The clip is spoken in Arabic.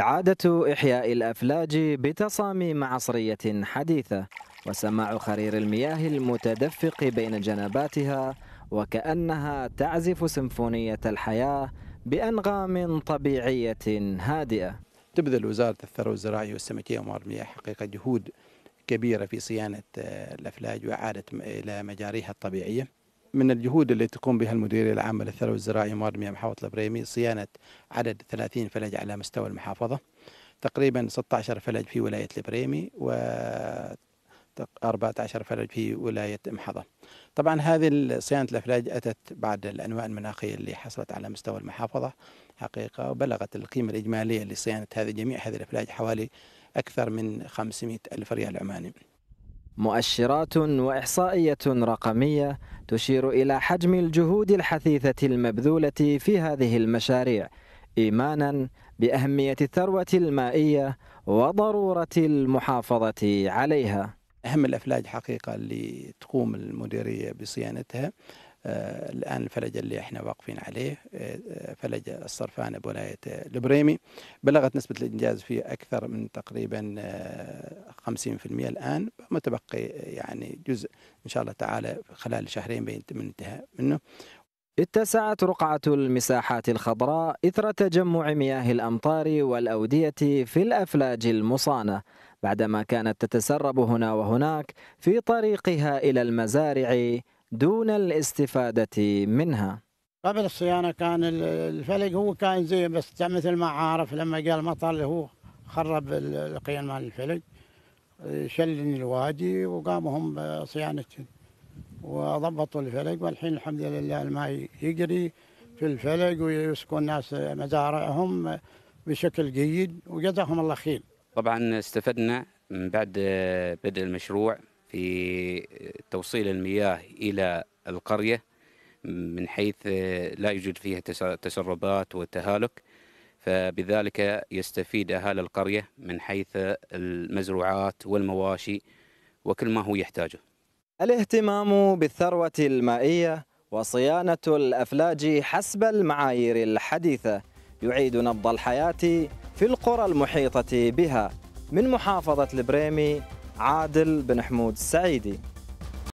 إعادة إحياء الأفلاج بتصاميم عصرية حديثة وسماع خرير المياه المتدفق بين جنباتها وكأنها تعزف سمفونية الحياة بأنغام طبيعية هادئة تبذل وزارة الثروة الزراعية والسمكية وموارد المياه حقيقة جهود كبيرة في صيانة آه، الأفلاج وإعادة إلى مجاريها الطبيعية من الجهود التي تقوم بها المديرية العامة للثروة الزراعية موارد مياه محافظة البريمي صيانة عدد 30 فلج على مستوى المحافظة تقريبا 16 فلج في ولاية البريمي و 14 فلج في ولاية محضة طبعا هذه صيانة الأفلاج أتت بعد الأنواع المناخية اللي حصلت على مستوى المحافظة حقيقة وبلغت القيمة الإجمالية لصيانة هذه جميع هذه الأفلاج حوالي أكثر من 500 ألف ريال عماني مؤشرات واحصائيه رقميه تشير الى حجم الجهود الحثيثه المبذوله في هذه المشاريع ايمانا باهميه الثروه المائيه وضروره المحافظه عليها أهم الأفلاج حقيقة اللي تقوم المديرية بصيانتها آه، الآن الفلج اللي احنا واقفين عليه آه، آه، فلج الصرفانة بولاية البريمي بلغت نسبة الإنجاز فيه أكثر من تقريبا 50% الآن متبقي يعني جزء إن شاء الله تعالى خلال شهرين بيتم الانتهاء منه اتسعت رقعة المساحات الخضراء إثر تجمع مياه الأمطار والأودية في الأفلاج المصانة بعدما كانت تتسرب هنا وهناك في طريقها إلى المزارع دون الاستفادة منها قبل الصيانة كان الفلق هو كان زين بس مثل ما عارف لما جاء المطر اللي هو خرب القيم مال الفلق شل الوادي وقاموا هم بصيانته وضبطوا الفلق والحين الحمد لله الماء يجري في الفلق ويسكن الناس مزارعهم بشكل جيد وجزاهم الله خير طبعا استفدنا من بعد بدء المشروع في توصيل المياه إلى القرية من حيث لا يوجد فيها تسربات وتهالك فبذلك يستفيد أهالي القرية من حيث المزروعات والمواشي وكل ما هو يحتاجه الاهتمام بالثروة المائية وصيانة الأفلاج حسب المعايير الحديثة يعيد نبض الحياة في القرى المحيطة بها من محافظة البريمي عادل بن حمود السعيدي